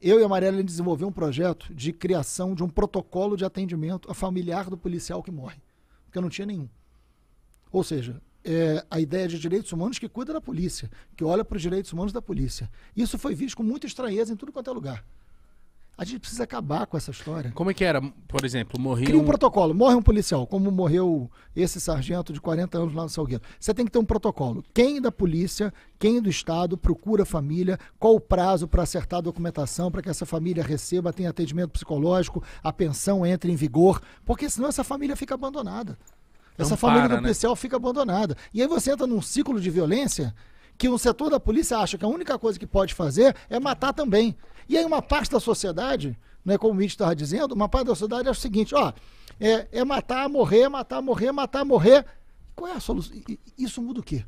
Eu e a Mariela desenvolvemos um projeto de criação de um protocolo de atendimento a familiar do policial que morre, porque não tinha nenhum. Ou seja, é, a ideia de direitos humanos que cuida da polícia, que olha para os direitos humanos da polícia. Isso foi visto com muita estranheza em tudo quanto é lugar. A gente precisa acabar com essa história. Como é que era, por exemplo, morreu Cria um, um... protocolo. Morre um policial, como morreu esse sargento de 40 anos lá no Salgueiro. Você tem que ter um protocolo. Quem da polícia, quem do Estado procura a família, qual o prazo para acertar a documentação para que essa família receba, tenha atendimento psicológico, a pensão entre em vigor, porque senão essa família fica abandonada. Essa família do né? policial fica abandonada. E aí você entra num ciclo de violência que um setor da polícia acha que a única coisa que pode fazer é matar também. E aí uma parte da sociedade, né, como o Mitch estava dizendo, uma parte da sociedade é o seguinte, ó, é, é matar, morrer, matar, morrer, matar, morrer. Qual é a solução? Isso muda o quê?